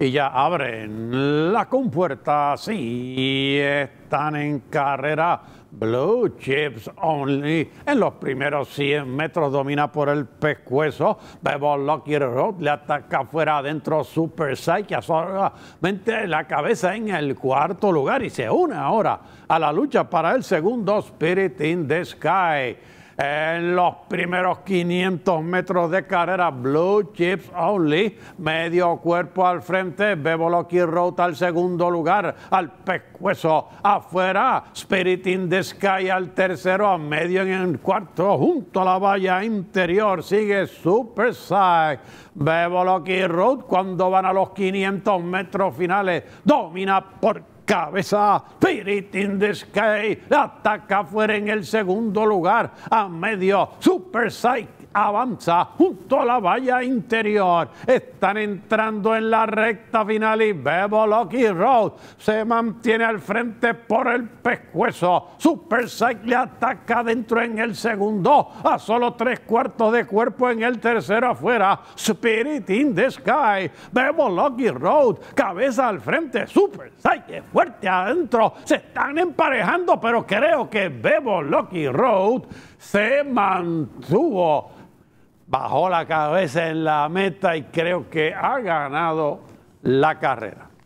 Y ya abren la compuerta, sí, están en carrera. Blue Chips Only. En los primeros 100 metros domina por el pescuezo. Bebo Lockyer Road le ataca fuera adentro Super Psyche que solamente la cabeza en el cuarto lugar y se une ahora a la lucha para el segundo Spirit in the Sky. En los primeros 500 metros de carrera, Blue Chips Only, medio cuerpo al frente, Lucky Road al segundo lugar, al pescuezo afuera, Spirit in the Sky al tercero, a medio en el cuarto, junto a la valla interior, sigue Super Side, Lucky Road cuando van a los 500 metros finales, domina por cabeza. Spirit in the Sky ataca fuera en el segundo lugar. A medio, Super Psycho avanza junto a la valla interior. Están entrando en la recta final y Bebo Lucky Road se mantiene al frente por el pescuezo. Super Psych le ataca dentro en el segundo, a solo tres cuartos de cuerpo en el tercero afuera. Spirit in the Sky, Bebo Lucky Road, cabeza al frente. Super Psych fuerte adentro. Se están emparejando, pero creo que Bebo Lucky Road se mantuvo bajó la cabeza en la meta y creo que ha ganado la carrera.